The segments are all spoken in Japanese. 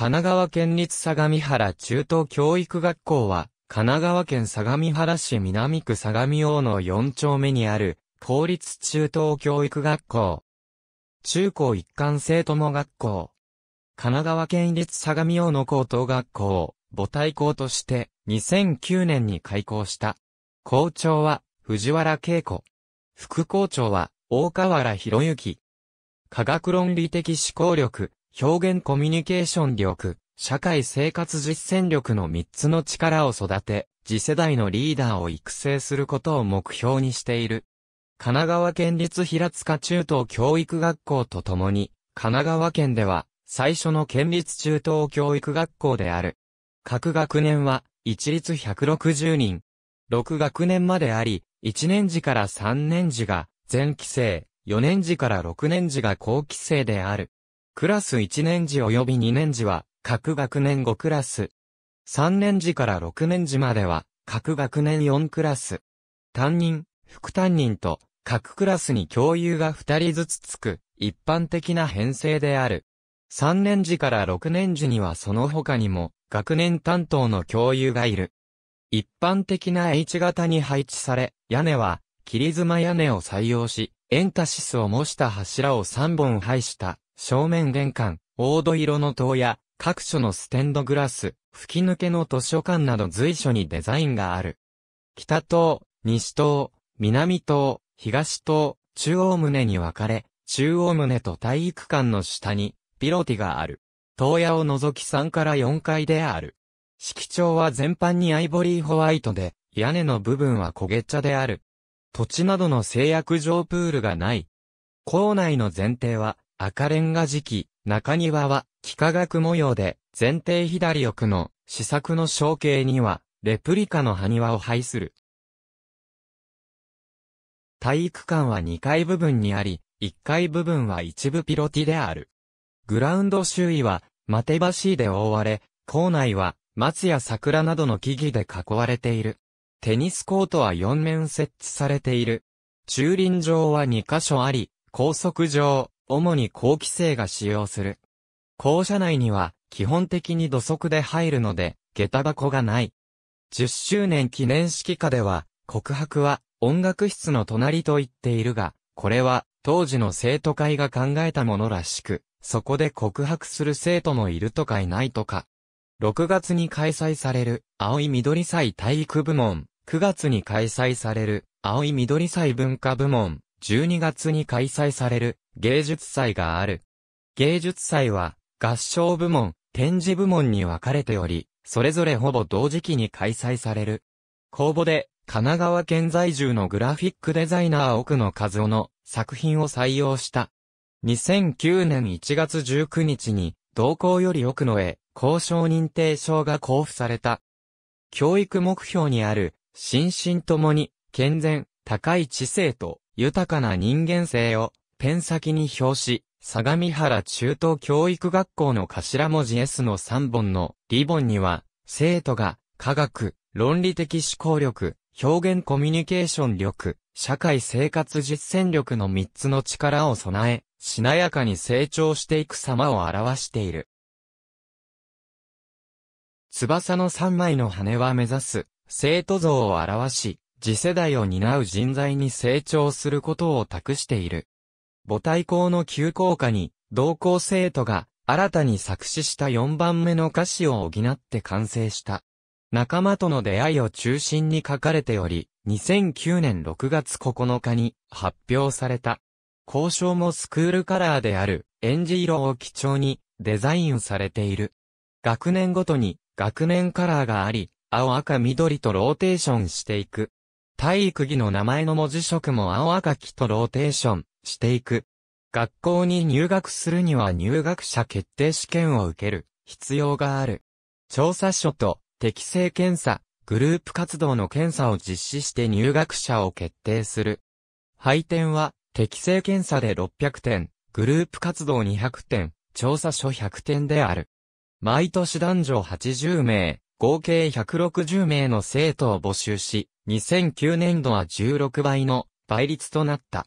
神奈川県立相模原中等教育学校は、神奈川県相模原市南区相模大野4丁目にある、公立中等教育学校。中高一貫生友学校。神奈川県立相模大野高等学校、母体校として、2009年に開校した。校長は、藤原恵子。副校長は、大河原博之。科学論理的思考力、表現コミュニケーション力、社会生活実践力の3つの力を育て、次世代のリーダーを育成することを目標にしている。神奈川県立平塚中等教育学校とともに、神奈川県では、最初の県立中等教育学校である。各学年は、一律160人。6学年まであり、1年次から3年次が全期生、4年次から6年次が後期生である。クラス1年時及び2年時は、各学年5クラス。3年時から6年時までは、各学年4クラス。担任、副担任と、各クラスに教諭が2人ずつつく、一般的な編成である。3年時から6年時にはその他にも、学年担当の教諭がいる。一般的な H 型に配置され、屋根は、切妻屋根を採用し、エンタシスを模した柱を3本配した正面玄関、黄土色の塔や、各所のステンドグラス、吹き抜けの図書館など随所にデザインがある。北塔、西塔、南塔、東塔、中央棟に分かれ、中央棟と体育館の下に、ピロティがある。塔屋を除き3から4階である。色調は全般にアイボリーホワイトで、屋根の部分は焦げ茶である。土地などの制約上プールがない。校内の前提は、赤レンガ時期、中庭は、幾何学模様で、前提左奥の、試作の象形には、レプリカの埴輪を配する。体育館は2階部分にあり、1階部分は一部ピロティである。グラウンド周囲は、マテバシーで覆われ、校内は、松や桜などの木々で囲われている。テニスコートは4面設置されている。駐輪場は2カ所あり、高速上、主に後期生が使用する。校舎内には、基本的に土足で入るので、下駄箱がない。10周年記念式下では、告白は音楽室の隣と言っているが、これは当時の生徒会が考えたものらしく、そこで告白する生徒もいるとかいないとか。6月に開催される青い緑祭体育部門、9月に開催される青い緑祭文化部門、12月に開催される芸術祭がある。芸術祭は、合唱部門、展示部門に分かれており、それぞれほぼ同時期に開催される。公募で、神奈川県在住のグラフィックデザイナー奥野和夫の作品を採用した。2009年1月19日に、同校より奥野へ、交渉認定証が交付された。教育目標にある、心身ともに、健全、高い知性と、豊かな人間性を、ペン先に表し、相模原中等教育学校の頭文字 S の3本のリボンには、生徒が科学、論理的思考力、表現コミュニケーション力、社会生活実践力の3つの力を備え、しなやかに成長していく様を表している。翼の3枚の羽は目指す、生徒像を表し、次世代を担う人材に成長することを託している。母体校の急降下に、同校生徒が新たに作詞した4番目の歌詞を補って完成した。仲間との出会いを中心に書かれており、2009年6月9日に発表された。交渉もスクールカラーである、エンジ色を基調にデザインされている。学年ごとに学年カラーがあり、青赤緑とローテーションしていく。体育儀の名前の文字色も青赤黄とローテーション。していく。学校に入学するには入学者決定試験を受ける必要がある。調査書と適正検査、グループ活動の検査を実施して入学者を決定する。配点は適正検査で600点、グループ活動200点、調査書100点である。毎年男女80名、合計160名の生徒を募集し、2009年度は16倍の倍率となった。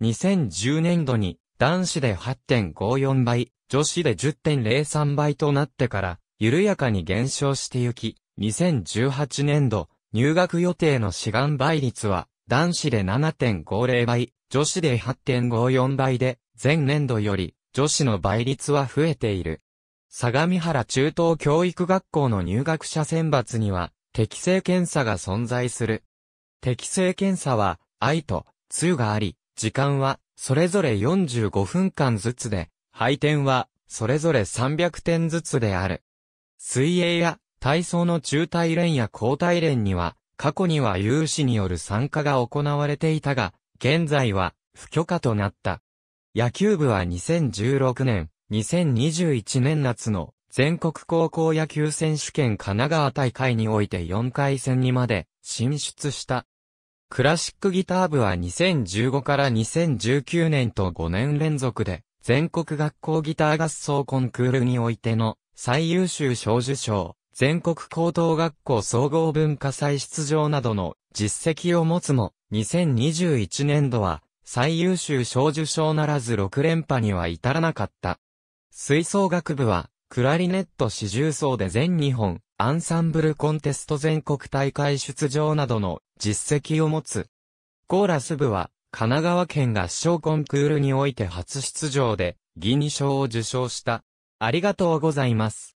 2010年度に男子で8.54倍、女子で10.03倍となってから、緩やかに減少してゆき、2018年度、入学予定の志願倍率は、男子で7.50倍、女子で8.54倍で、前年度より、女子の倍率は増えている。相模原中等教育学校の入学者選抜には、適正検査が存在する。適正検査は、愛と、通があり、時間は、それぞれ45分間ずつで、配点は、それぞれ300点ずつである。水泳や、体操の中体連や交代連には、過去には有志による参加が行われていたが、現在は、不許可となった。野球部は2016年、2021年夏の全国高校野球選手権神奈川大会において4回戦にまで進出した。クラシックギター部は2015から2019年と5年連続で、全国学校ギター合奏コンクールにおいての最優秀賞受賞、全国高等学校総合文化祭出場などの実績を持つも、2021年度は最優秀賞受賞ならず6連覇には至らなかった。吹奏楽部は、クラリネット四重奏で全2本、アンサンブルコンテスト全国大会出場などの実績を持つ。コーラス部は、神奈川県合唱コンクールにおいて初出場で、銀賞を受賞した。ありがとうございます。